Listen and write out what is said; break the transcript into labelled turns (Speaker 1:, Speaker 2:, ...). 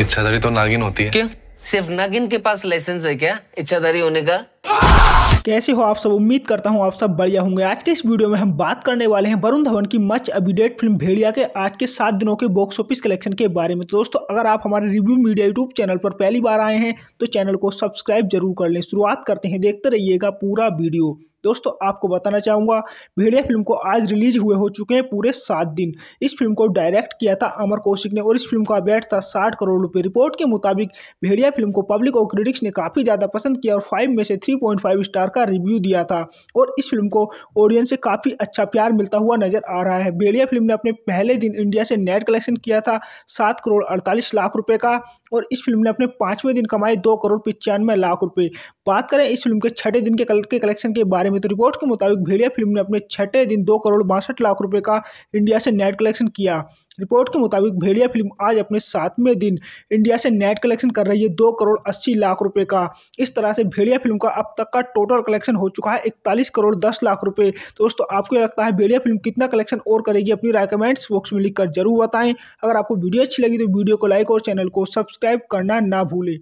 Speaker 1: इच्छाधारी तो नागिन होती है क्यों सिर्फ नागिन के पास लाइसेंस है क्या इच्छाधारी होने का कैसे हो आप सब उम्मीद करता हूँ आप सब बढ़िया होंगे आज के इस वीडियो में हम बात करने वाले हैं वरुण धवन की मच अपडेट फिल्म भेड़िया के आज के सात दिनों के बॉक्स ऑफिस कलेक्शन के बारे में तो दोस्तों अगर आप हमारे रिव्यू मीडिया यूट्यूब चैनल पर पहली बार आए हैं तो चैनल को सब्सक्राइब जरूर कर लें शुरुआत करते हैं देखते रहिएगा पूरा वीडियो दोस्तों आपको बताना चाहूँगा भेड़िया फिल्म को आज रिलीज हुए हो चुके हैं पूरे सात दिन इस फिल्म को डायरेक्ट किया था अमर कौशिक ने और इस फिल्म का बैठ था साठ करोड़ रुपये रिपोर्ट के मुताबिक भेड़िया फिल्म को पब्लिक और क्रिटिक्स ने काफ़ी ज़्यादा पसंद किया और फाइव में से थ्री पॉइंट फाइव स्टार का रिव्यू दिया था और इस फिल्म को ऑडियंस से काफ़ी अच्छा प्यार मिलता हुआ नजर आ रहा है भेड़िया फिल्म ने अपने पहले दिन इंडिया से नेट कलेक्शन किया था सात करोड़ अड़तालीस लाख रुपये का और इस फिल्म ने अपने पाँचवें दिन कमाए दो करोड़ पचानवे लाख रुपये बात करें इस फिल्म के छठे दिन के कल के कलेक्शन के बारे बारे में तो रिपोर्ट के मुताबिक भेड़िया फिल्म ने अपने छठे दिन दो करोड़ बासठ लाख रुपए का इंडिया से नेट कलेक्शन किया रिपोर्ट के मुताबिक भेड़िया फिल्म आज अपने सातवें दिन इंडिया से नेट कलेक्शन कर रही है दो करोड़ अस्सी लाख रुपए का इस तरह से भेड़िया फिल्म का अब तक का टोटल कलेक्शन हो चुका है इकतालीस करोड़ दस लाख रुपए तो दोस्तों आपको लगता है भेड़िया फिल्म कितना कलेक्शन और करेगी अपनी राय कमेंट्स बॉक्स में लिखकर जरूर बताएं अगर आपको वीडियो अच्छी लगी तो वीडियो को लाइक और चैनल को सब्सक्राइब करना ना भूलें